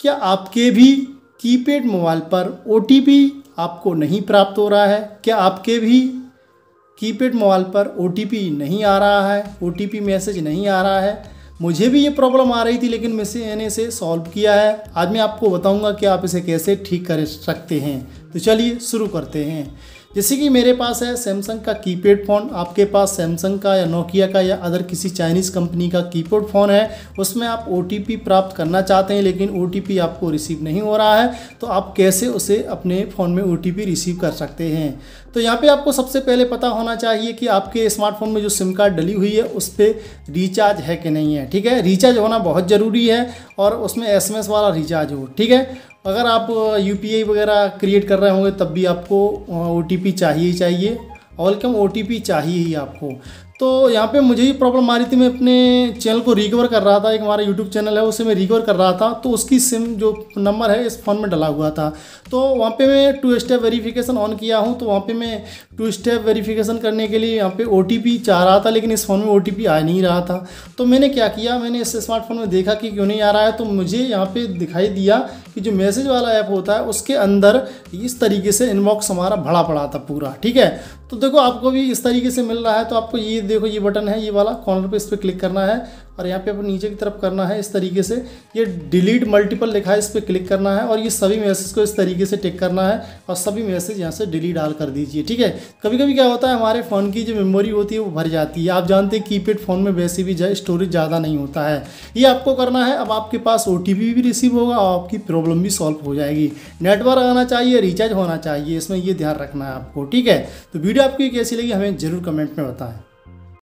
क्या आपके भी कीपैड मोबाइल पर ओ आपको नहीं प्राप्त हो रहा है क्या आपके भी कीपैड मोबाइल पर ओ नहीं आ रहा है ओ मैसेज नहीं आ रहा है मुझे भी ये प्रॉब्लम आ रही थी लेकिन मैंने इसे सॉल्व किया है आज मैं आपको बताऊंगा कि आप इसे कैसे ठीक कर सकते हैं तो चलिए शुरू करते हैं जैसे कि मेरे पास है सैमसंग का कीपैड फ़ोन आपके पास सैमसंग का या नोकिया का या अदर किसी चाइनीज़ कंपनी का कीपैड फ़ोन है उसमें आप ओ प्राप्त करना चाहते हैं लेकिन ओ आपको रिसीव नहीं हो रहा है तो आप कैसे उसे अपने फ़ोन में ओ रिसीव कर सकते हैं तो यहाँ पे आपको सबसे पहले पता होना चाहिए कि आपके स्मार्टफोन में जो सिम कार्ड डली हुई है उस पर रिचार्ज है कि नहीं है ठीक है रिचार्ज होना बहुत ज़रूरी है और उसमें एस वाला रिचार्ज हो ठीक है अगर आप यू वगैरह क्रिएट कर रहे होंगे तब भी आपको ओ चाहिए ही चाहिए ऑल कम ओ चाहिए ही आपको तो यहाँ पे मुझे ही प्रॉब्लम आ रही थी मैं अपने चैनल को रिकवर कर रहा था एक हमारा यूट्यूब चैनल है उसे मैं रिकवर कर रहा था तो उसकी सिम जो नंबर है इस फ़ोन में डला हुआ था तो वहाँ पे मैं टू स्टेप वेरिफिकेशन ऑन किया हूँ तो वहाँ पे मैं टू स्टेप वेरिफिकेशन करने के लिए यहाँ पे ओ चाह रहा था लेकिन इस फ़ोन में ओ आ नहीं रहा था तो मैंने क्या किया मैंने इस स्मार्टफोन में देखा कि क्यों नहीं आ रहा है तो मुझे यहाँ पर दिखाई दिया कि जो मैसेज वाला ऐप होता है उसके अंदर इस तरीके से इनबॉक्स हमारा भड़ा पड़ा था पूरा ठीक है तो देखो आपको भी इस तरीके से मिल रहा है तो आपको ये देखो ये बटन है ये वाला कॉर्नर पे इस पर क्लिक करना है और यहाँ पे अपन नीचे की तरफ करना है इस तरीके से ये डिलीट मल्टीपल लिखा है इस पर क्लिक करना है और ये सभी मैसेज को इस तरीके से टिक करना है और सभी मैसेज यहाँ से डिलीट डाल कर दीजिए ठीक है कभी कभी क्या होता है हमारे फ़ोन की जो मेमोरी होती है वो भर जाती है आप जानते हैं कीपैड फ़ोन में वैसे भी स्टोरेज ज़्यादा नहीं होता है ये आपको करना है अब आपके पास ओ भी रिसीव होगा और आपकी प्रॉब्लम भी सॉल्व हो जाएगी नेटवर्क आना चाहिए रिचार्ज होना चाहिए इसमें ये ध्यान रखना है आपको ठीक है तो वीडियो आपकी कैसी लगी हमें ज़रूर कमेंट में बताएं